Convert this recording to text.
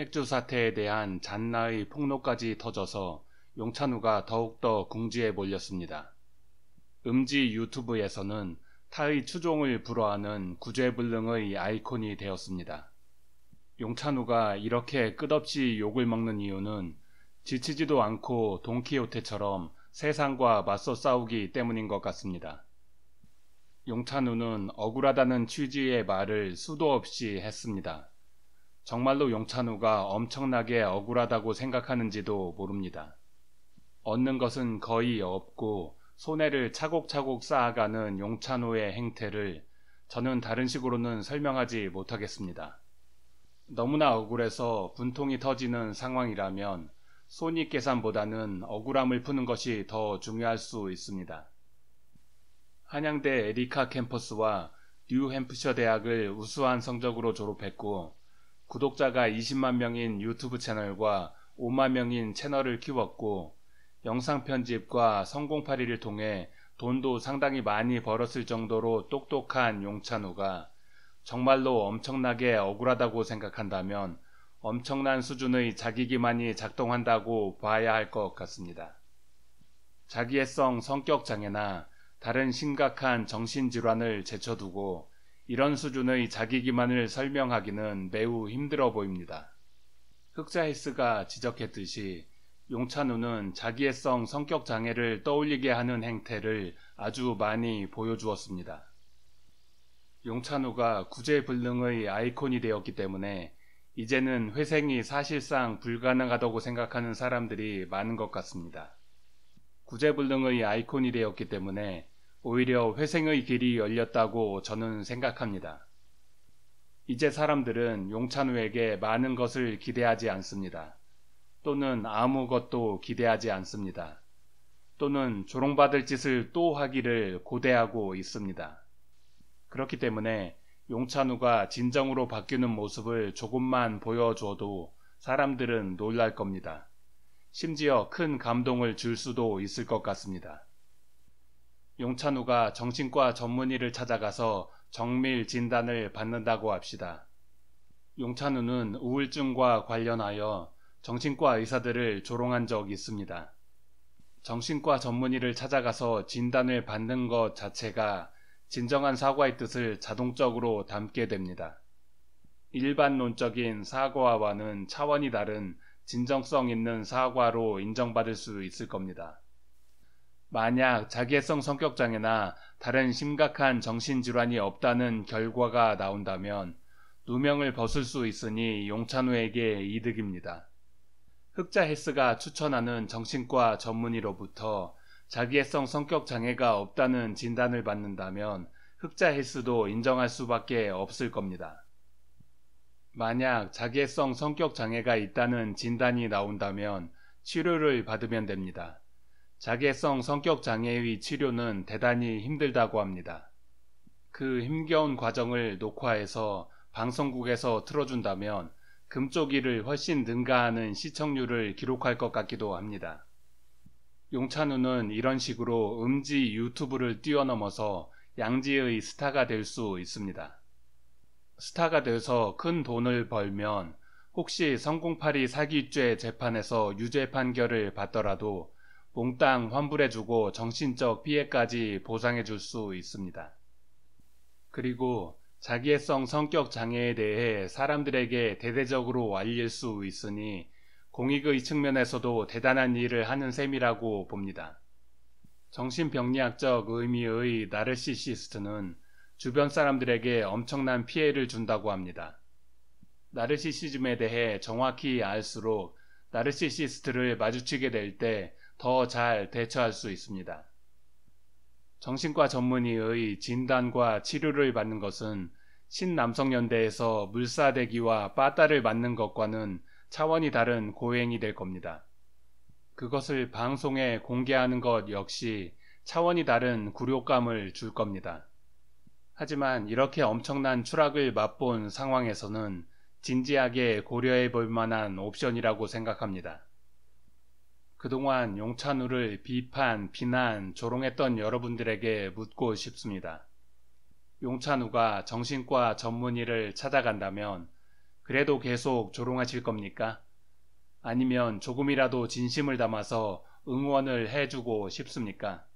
탄핵맥주 사태에 대한 잔나의 폭로까지 터져서 용찬우가 더욱더 궁지에 몰렸습니다. 음지 유튜브에서는 타의 추종을 불허하는 구제불능의 아이콘이 되었습니다. 용찬우가 이렇게 끝없이 욕을 먹는 이유는 지치지도 않고 동키호테처럼 세상과 맞서 싸우기 때문인 것 같습니다. 용찬우는 억울하다는 취지의 말을 수도 없이 했습니다. 정말로 용찬우가 엄청나게 억울하다고 생각하는지도 모릅니다. 얻는 것은 거의 없고 손해를 차곡차곡 쌓아가는 용찬우의 행태를 저는 다른 식으로는 설명하지 못하겠습니다. 너무나 억울해서 분통이 터지는 상황이라면 손익 계산보다는 억울함을 푸는 것이 더 중요할 수 있습니다. 한양대 에리카 캠퍼스와 뉴햄프셔 대학을 우수한 성적으로 졸업했고 구독자가 20만 명인 유튜브 채널과 5만 명인 채널을 키웠고 영상 편집과 성공팔이를 통해 돈도 상당히 많이 벌었을 정도로 똑똑한 용찬우가 정말로 엄청나게 억울하다고 생각한다면 엄청난 수준의 자기기만이 작동한다고 봐야 할 것 같습니다. 자기애성 성격 장애나 다른 심각한 정신질환을 제쳐두고 이런 수준의 자기기만을 설명하기는 매우 힘들어 보입니다. 흑자헬스가 지적했듯이 용찬우는 자기의 성 성격 장애를 떠올리게 하는 행태를 아주 많이 보여주었습니다. 용찬우가 구제불능의 아이콘이 되었기 때문에 이제는 회생이 사실상 불가능하다고 생각하는 사람들이 많은 것 같습니다. 구제불능의 아이콘이 되었기 때문에 오히려 회생의 길이 열렸다고 저는 생각합니다. 이제 사람들은 용찬우에게 많은 것을 기대하지 않습니다. 또는 아무것도 기대하지 않습니다. 또는 조롱받을 짓을 또 하기를 고대하고 있습니다. 그렇기 때문에 용찬우가 진정으로 바뀌는 모습을 조금만 보여줘도 사람들은 놀랄 겁니다. 심지어 큰 감동을 줄 수도 있을 것 같습니다. 용찬우가 정신과 전문의를 찾아가서 정밀 진단을 받는다고 합시다. 용찬우는 우울증과 관련하여 정신과 의사들을 조롱한 적이 있습니다. 정신과 전문의를 찾아가서 진단을 받는 것 자체가 진정한 사과의 뜻을 자동적으로 담게 됩니다. 일반론적인 사과와는 차원이 다른 진정성 있는 사과로 인정받을 수 있을 겁니다. 만약 자기애성 성격장애나 다른 심각한 정신질환이 없다는 결과가 나온다면 누명을 벗을 수 있으니 용찬우에게 이득입니다. 흑자 헬스가 추천하는 정신과 전문의로부터 자기애성 성격 장애가 없다는 진단을 받는다면 흑자 헬스도 인정할 수밖에 없을 겁니다. 만약 자기애성 성격 장애가 있다는 진단이 나온다면 치료를 받으면 됩니다. 자괴성 성격 장애의 치료는 대단히 힘들다고 합니다. 그 힘겨운 과정을 녹화해서 방송국에서 틀어준다면 금쪽이를 훨씬 능가하는 시청률을 기록할 것 같기도 합니다. 용찬우는 이런 식으로 음지 유튜브를 뛰어넘어서 양지의 스타가 될 수 있습니다. 스타가 돼서 큰 돈을 벌면 혹시 성공팔이 사기죄 재판에서 유죄 판결을 받더라도 몽땅 환불해주고 정신적 피해까지 보상해줄 수 있습니다. 그리고 자기애성 성격 장애에 대해 사람들에게 대대적으로 알릴 수 있으니 공익의 측면에서도 대단한 일을 하는 셈이라고 봅니다. 정신병리학적 의미의 나르시시스트는 주변 사람들에게 엄청난 피해를 준다고 합니다. 나르시시즘에 대해 정확히 알수록 나르시시스트를 마주치게 될때 더잘 대처할 수 있습니다. 정신과 전문의의 진단과 치료를 받는 것은 신남성연대에서 물사대기와 빠따를 맞는 것과는 차원이 다른 고행이 될 겁니다. 그것을 방송에 공개하는 것 역시 차원이 다른 굴욕감을 줄 겁니다. 하지만 이렇게 엄청난 추락을 맛본 상황에서는 진지하게 고려해 볼 만한 옵션이라고 생각합니다. 그동안 용찬우를 비판, 비난, 조롱했던 여러분들에게 묻고 싶습니다. 용찬우가 정신과 전문의를 찾아간다면 그래도 계속 조롱하실 겁니까? 아니면 조금이라도 진심을 담아서 응원을 해주고 싶습니까?